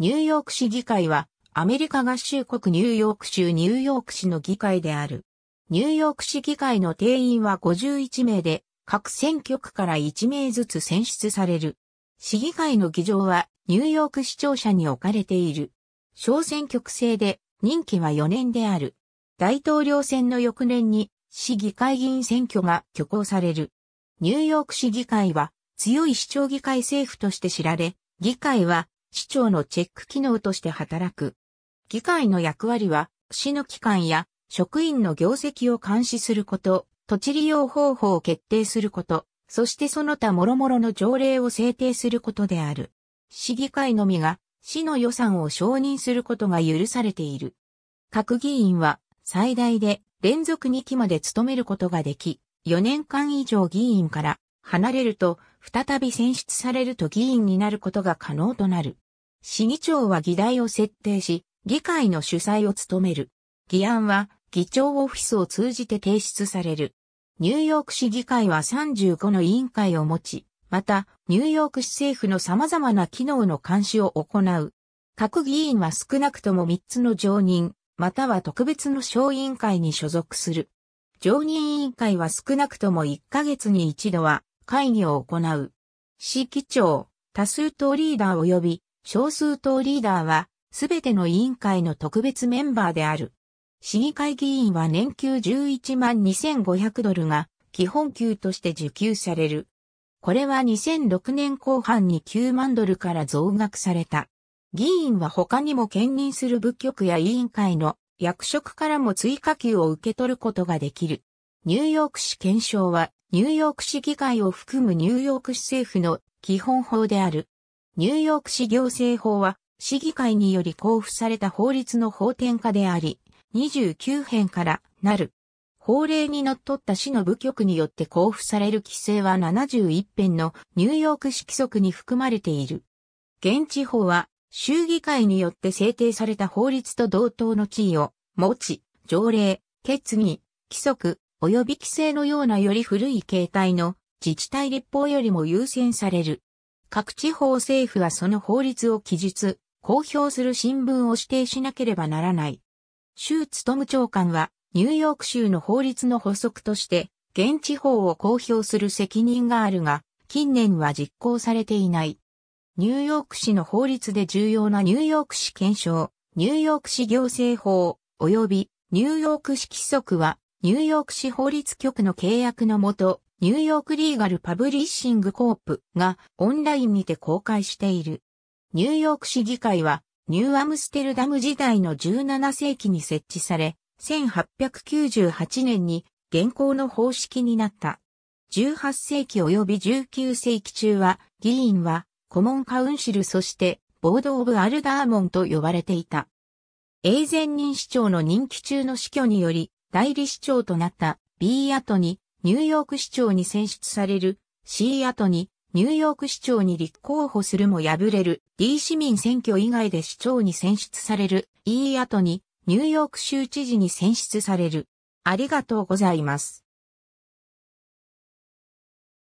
ニューヨーク市議会は、アメリカ合衆国ニューヨーク州ニューヨーク市の議会である。ニューヨーク市議会の定員は51名で、各選挙区から1名ずつ選出される。市議会の議場は、ニューヨーク市庁舎に置かれている。小選挙区制で、任期は4年である。大統領選の翌年に、市議会議員選挙が挙行される。ニューヨーク市議会は、強い市長議会政府として知られ、議会は市長のチェック機能として働く。議会の役割は、市の機関や職員の業績を監視すること、土地利用方法を決定すること、そしてその他諸々の条例を制定することである。市議会のみが市の予算を承認することが許されている。各議員は最大で連続2期まで務めることができ、4年間以上議員から離れると、再び選出されると議員になることが可能となる。市議長は議題を設定し、議会の主催を務める。議案は、議長オフィスを通じて提出される。ニューヨーク市議会は35の委員会を持ち、また、ニューヨーク市政府の様々な機能の監視を行う。各議員は少なくとも3つの常任、または特別の小委員会に所属する。常任委員会は少なくとも1ヶ月に一度は会議を行う。市議長、多数党リーダー及び少数党リーダーは、すべての委員会の特別メンバーである。市議会議員は年給11万2500ドルが基本給として受給される。これは2006年後半に9万ドルから増額された。議員は他にも兼任する部局や委員会の役職からも追加給を受け取ることができる。ニューヨーク市憲章は、ニューヨーク市議会を含むニューヨーク市政府の基本法である。ニューヨーク市行政法は、市議会により交付された法律の法典化であり、29編からなる。法令に則っった市の部局によって交付される規制は71編のニューヨーク市規則に含まれている。現地法は州議会によって制定された法律と同等の地位を持ち、条例、決議、規則、及び規制のようなより古い形態の自治体立法よりも優先される。各地方政府はその法律を記述、公表する新聞を指定しなければならない。州務長官はニューヨーク州の法律の補足として、現地法を公表する責任があるが、近年は実行されていない。ニューヨーク市の法律で重要なニューヨーク市憲章、ニューヨーク市行政法、及びニューヨーク市規則はニューヨーク市法律局の契約のもと、ニューヨークリーガルパブリッシングコープがオンラインにて公開している。ニューヨーク市議会は、ニューアムステルダム時代の17世紀に設置され、1898年に現行の方式になった。18世紀及び19世紀中は、議員は、コモンカウンシルそして、ボード・オブ・アルダーモンと呼ばれていた。永前任市長の任期中の死去により、代理市長となった B アにニューヨーク市長に選出される C アにニューヨーク市長に立候補するも敗れる D 市民選挙以外で市長に選出される E アにニューヨーク州知事に選出される。ありがとうございます。